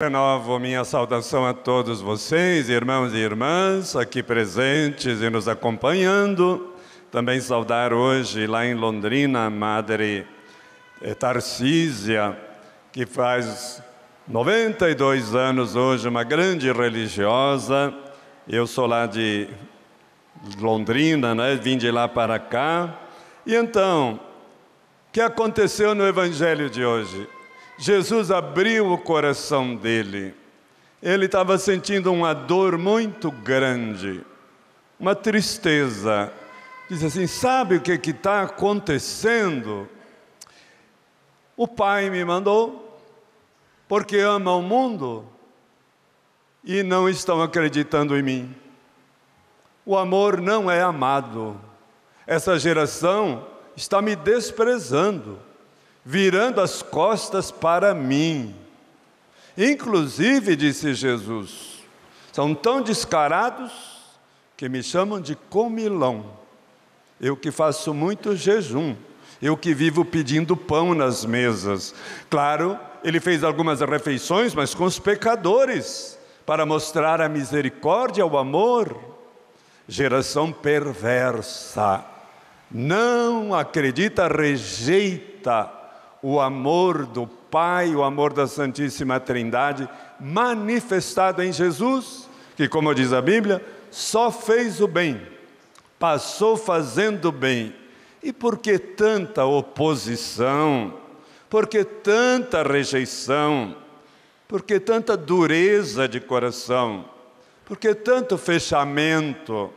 Renovo minha saudação a todos vocês, irmãos e irmãs, aqui presentes e nos acompanhando. Também saudar hoje, lá em Londrina, a Madre eh, Tarcísia, que faz 92 anos hoje, uma grande religiosa. Eu sou lá de Londrina, né? vim de lá para cá. E então, o que aconteceu no Evangelho de hoje? Jesus abriu o coração dele. Ele estava sentindo uma dor muito grande, uma tristeza. Diz assim: Sabe o que está acontecendo? O Pai me mandou, porque ama o mundo e não estão acreditando em mim. O amor não é amado. Essa geração está me desprezando virando as costas para mim. Inclusive, disse Jesus, são tão descarados que me chamam de comilão. Eu que faço muito jejum, eu que vivo pedindo pão nas mesas. Claro, ele fez algumas refeições, mas com os pecadores, para mostrar a misericórdia, o amor. Geração perversa, não acredita, rejeita o amor do Pai, o amor da Santíssima Trindade, manifestado em Jesus, que, como diz a Bíblia, só fez o bem, passou fazendo bem. E por que tanta oposição? Por que tanta rejeição? Por que tanta dureza de coração? Por que tanto fechamento?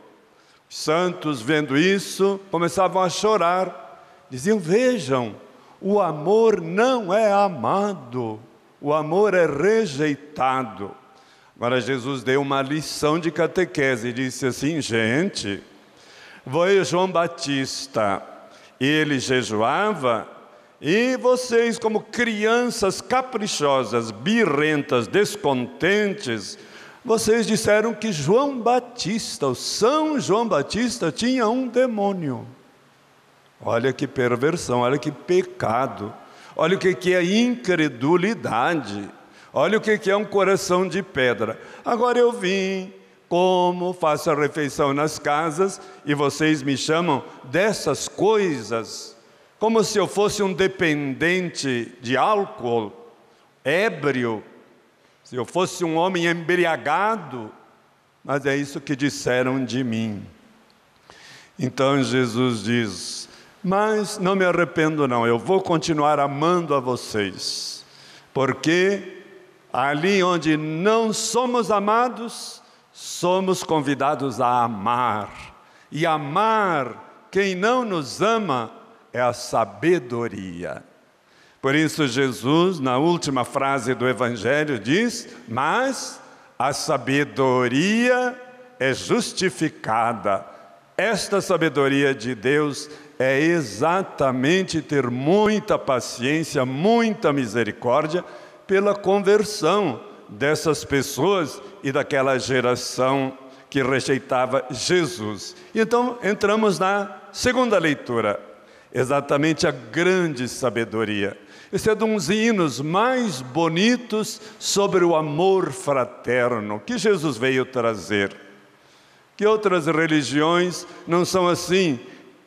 Os santos, vendo isso, começavam a chorar. Diziam: Vejam, o amor não é amado, o amor é rejeitado. Agora, Jesus deu uma lição de catequese e disse assim: gente, foi João Batista, ele jejuava, e vocês, como crianças caprichosas, birrentas, descontentes, vocês disseram que João Batista, o São João Batista, tinha um demônio. Olha que perversão, olha que pecado, olha o que é incredulidade, olha o que é um coração de pedra. Agora eu vim, como faço a refeição nas casas e vocês me chamam dessas coisas, como se eu fosse um dependente de álcool, ébrio, se eu fosse um homem embriagado, mas é isso que disseram de mim. Então Jesus diz: mas não me arrependo, não, eu vou continuar amando a vocês, porque ali onde não somos amados, somos convidados a amar. E amar quem não nos ama é a sabedoria. Por isso, Jesus, na última frase do Evangelho, diz: Mas a sabedoria é justificada. Esta sabedoria de Deus é exatamente ter muita paciência, muita misericórdia pela conversão dessas pessoas e daquela geração que rejeitava Jesus. Então entramos na segunda leitura, exatamente a grande sabedoria. Esse é de uns hinos mais bonitos sobre o amor fraterno que Jesus veio trazer. Que outras religiões não são assim,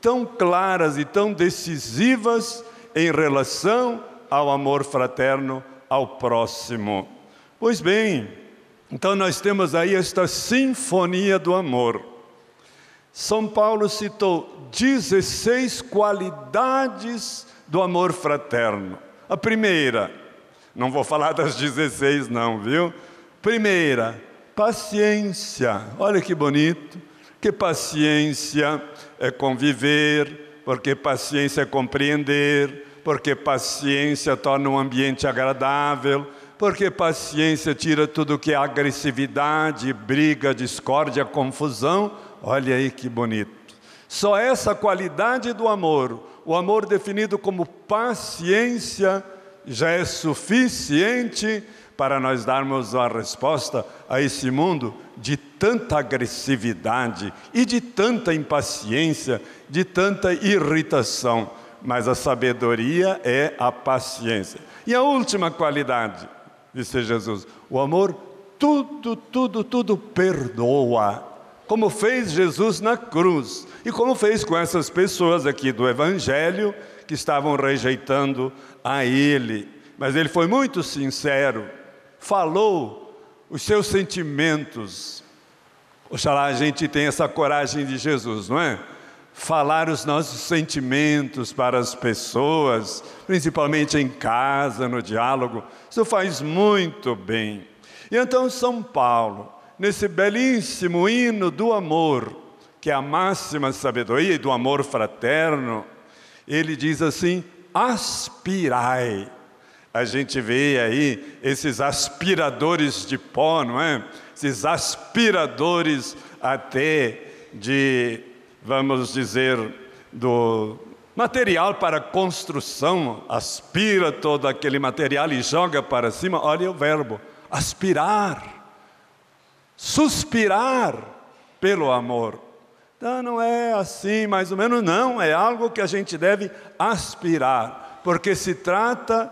tão claras e tão decisivas em relação ao amor fraterno ao próximo. Pois bem, então nós temos aí esta sinfonia do amor. São Paulo citou 16 qualidades do amor fraterno. A primeira, não vou falar das 16 não, viu? Primeira, paciência. Olha que bonito. Que paciência é conviver, porque paciência é compreender, porque paciência torna um ambiente agradável, porque paciência tira tudo que é agressividade, briga, discórdia, confusão. Olha aí que bonito. Só essa qualidade do amor, o amor definido como paciência, já é suficiente para nós darmos uma resposta a esse mundo de tanta agressividade e de tanta impaciência, de tanta irritação. Mas a sabedoria é a paciência. E a última qualidade, disse Jesus, o amor tudo, tudo, tudo perdoa. Como fez Jesus na cruz e como fez com essas pessoas aqui do Evangelho que estavam rejeitando a Ele. Mas ele foi muito sincero falou os seus sentimentos. Oxalá a gente tenha essa coragem de Jesus, não é? Falar os nossos sentimentos para as pessoas, principalmente em casa, no diálogo, isso faz muito bem. E então, São Paulo, nesse belíssimo hino do amor, que é a máxima sabedoria e do amor fraterno, ele diz assim: aspirai a gente vê aí esses aspiradores de pó, não é? Esses aspiradores até de, vamos dizer, do material para construção, aspira todo aquele material e joga para cima. Olha o verbo, aspirar, suspirar pelo amor. Então não é assim, mais ou menos, não, é algo que a gente deve aspirar, porque se trata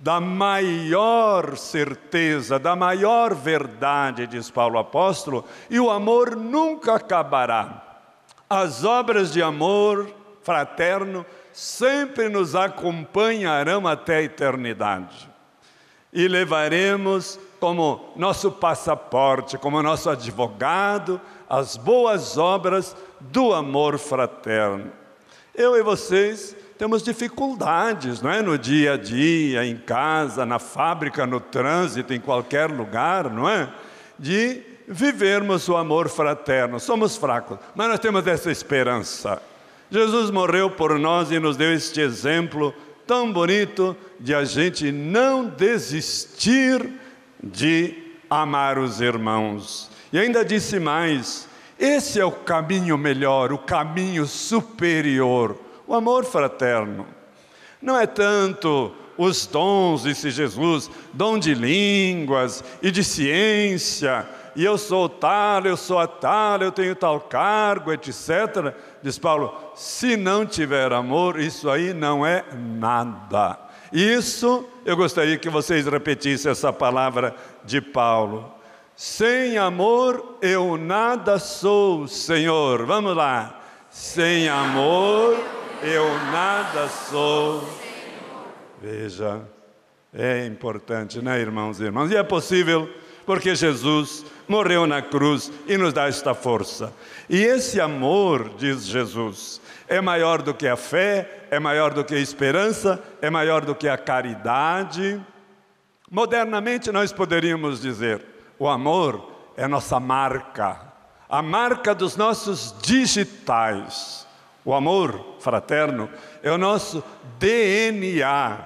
da maior certeza, da maior verdade, diz Paulo apóstolo, e o amor nunca acabará. As obras de amor fraterno sempre nos acompanharão até a eternidade. E levaremos como nosso passaporte, como nosso advogado, as boas obras do amor fraterno. Eu e vocês temos dificuldades, não é? No dia a dia, em casa, na fábrica, no trânsito, em qualquer lugar, não é? De vivermos o amor fraterno. Somos fracos, mas nós temos essa esperança. Jesus morreu por nós e nos deu este exemplo tão bonito de a gente não desistir de amar os irmãos. E ainda disse mais: esse é o caminho melhor, o caminho superior o amor fraterno. Não é tanto os dons, disse Jesus, dom de línguas e de ciência, e eu sou tal, eu sou tal, eu tenho tal cargo, etc. Diz Paulo: se não tiver amor, isso aí não é nada. Isso eu gostaria que vocês repetissem essa palavra de Paulo. Sem amor eu nada sou, Senhor. Vamos lá. Sem amor eu nada sou. Veja, é importante, né, irmãos e irmãs? E é possível porque Jesus morreu na cruz e nos dá esta força. E esse amor, diz Jesus, é maior do que a fé, é maior do que a esperança, é maior do que a caridade. Modernamente nós poderíamos dizer: o amor é nossa marca, a marca dos nossos digitais. O amor fraterno é o nosso DNA.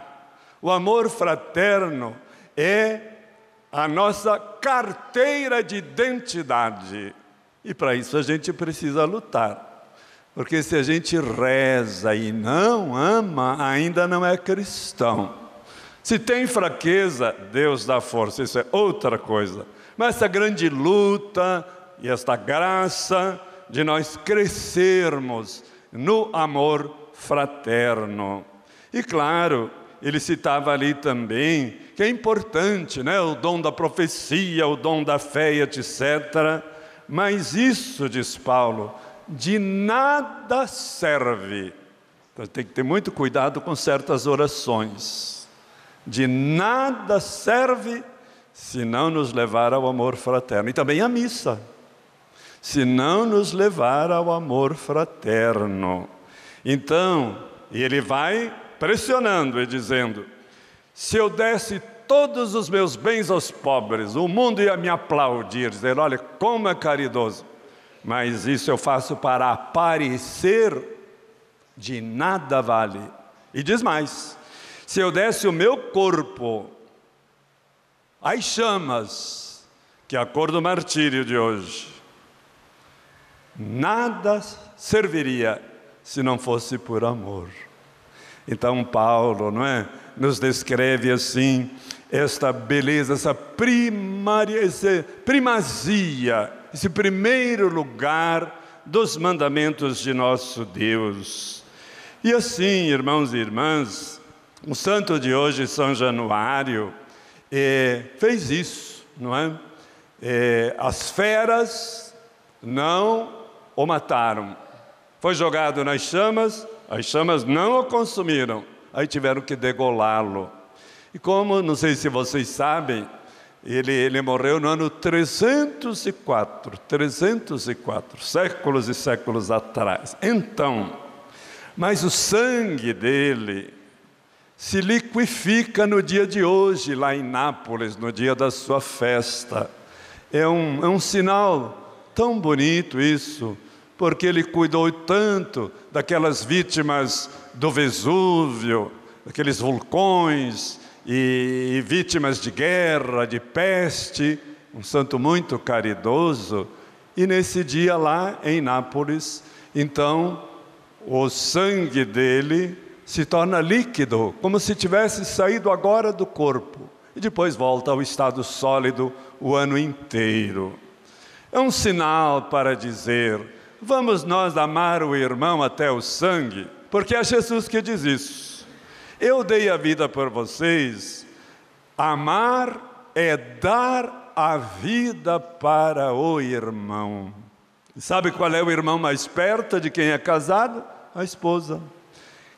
O amor fraterno é a nossa carteira de identidade. E para isso a gente precisa lutar. Porque se a gente reza e não ama, ainda não é cristão. Se tem fraqueza, Deus dá força, isso é outra coisa. Mas essa grande luta e esta graça de nós crescermos no amor fraterno. E claro, ele citava ali também que é importante, né, o dom da profecia, o dom da fé, etc. Mas isso, diz Paulo, de nada serve. Então tem que ter muito cuidado com certas orações. De nada serve se não nos levar ao amor fraterno. E também a missa se não nos levar ao amor fraterno. Então, ele vai pressionando e dizendo: se eu desse todos os meus bens aos pobres, o mundo ia me aplaudir, dizer: olha, como é caridoso. Mas isso eu faço para aparecer, de nada vale. E diz mais: se eu desse o meu corpo às chamas, que é a cor do martírio de hoje, nada serviria se não fosse por amor. Então, Paulo, não é? Nos descreve assim esta beleza, essa primária, essa primazia, esse primeiro lugar dos mandamentos de nosso Deus. E assim, irmãos e irmãs, o santo de hoje, São Januário, é, fez isso, não é? é as feras não o mataram. Foi jogado nas chamas, as chamas não o consumiram, aí tiveram que degolá-lo. E como, não sei se vocês sabem, ele, ele morreu no ano 304, 304, séculos e séculos atrás. Então, mas o sangue dele se liquifica no dia de hoje, lá em Nápoles, no dia da sua festa. É um, é um sinal Tão bonito isso, porque ele cuidou tanto daquelas vítimas do Vesúvio, daqueles vulcões e, e vítimas de guerra, de peste, um santo muito caridoso. E nesse dia lá em Nápoles, então o sangue dele se torna líquido, como se tivesse saído agora do corpo, e depois volta ao estado sólido o ano inteiro. É um sinal para dizer: vamos nós amar o irmão até o sangue, porque é Jesus que diz isso. Eu dei a vida por vocês. Amar é dar a vida para o irmão. E sabe qual é o irmão mais perto de quem é casado? A esposa.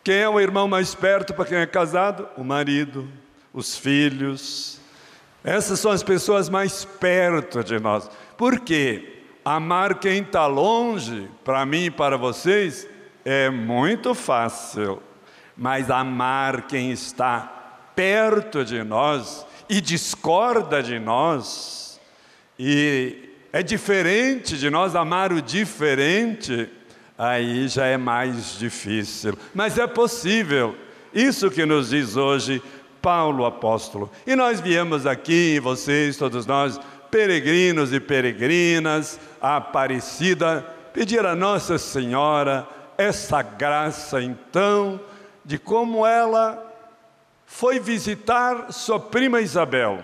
Quem é o irmão mais perto para quem é casado? O marido, os filhos. Essas são as pessoas mais perto de nós. Porque amar quem está longe, para mim e para vocês, é muito fácil. Mas amar quem está perto de nós e discorda de nós, e é diferente de nós amar o diferente, aí já é mais difícil. Mas é possível. Isso que nos diz hoje Paulo apóstolo. E nós viemos aqui, vocês, todos nós, peregrinos e peregrinas, a Aparecida, pedir a Nossa Senhora essa graça, então, de como ela foi visitar sua prima Isabel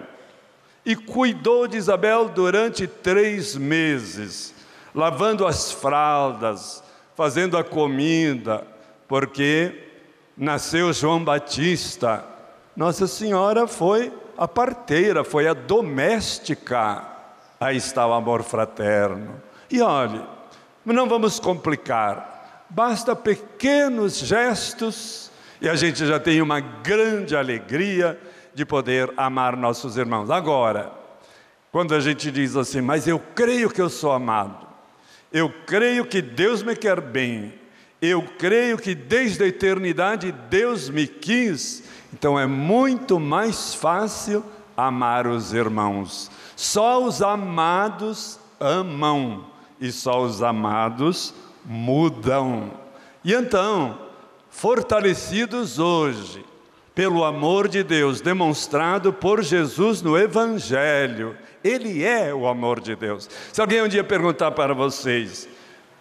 e cuidou de Isabel durante três meses, lavando as fraldas, fazendo a comida, porque nasceu João Batista. Nossa Senhora foi a parteira, foi a doméstica. Aí está o amor fraterno. E olhe, não vamos complicar, basta pequenos gestos e a gente já tem uma grande alegria de poder amar nossos irmãos. Agora, quando a gente diz assim, mas eu creio que eu sou amado, eu creio que Deus me quer bem, eu creio que desde a eternidade Deus me quis, então é muito mais fácil amar os irmãos. Só os amados amam e só os amados mudam. E então, fortalecidos hoje pelo amor de Deus demonstrado por Jesus no Evangelho, Ele é o amor de Deus. Se alguém um dia perguntar para vocês,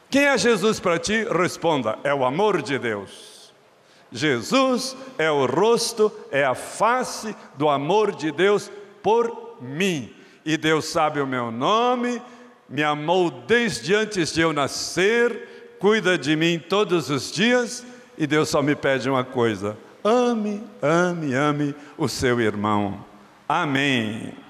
quem é Jesus para ti? Responda: é o amor de Deus. Jesus é o rosto, é a face do amor de Deus por mim. E Deus sabe o meu nome, me amou desde antes de eu nascer, cuida de mim todos os dias, e Deus só me pede uma coisa: ame, ame, ame o seu irmão. Amém.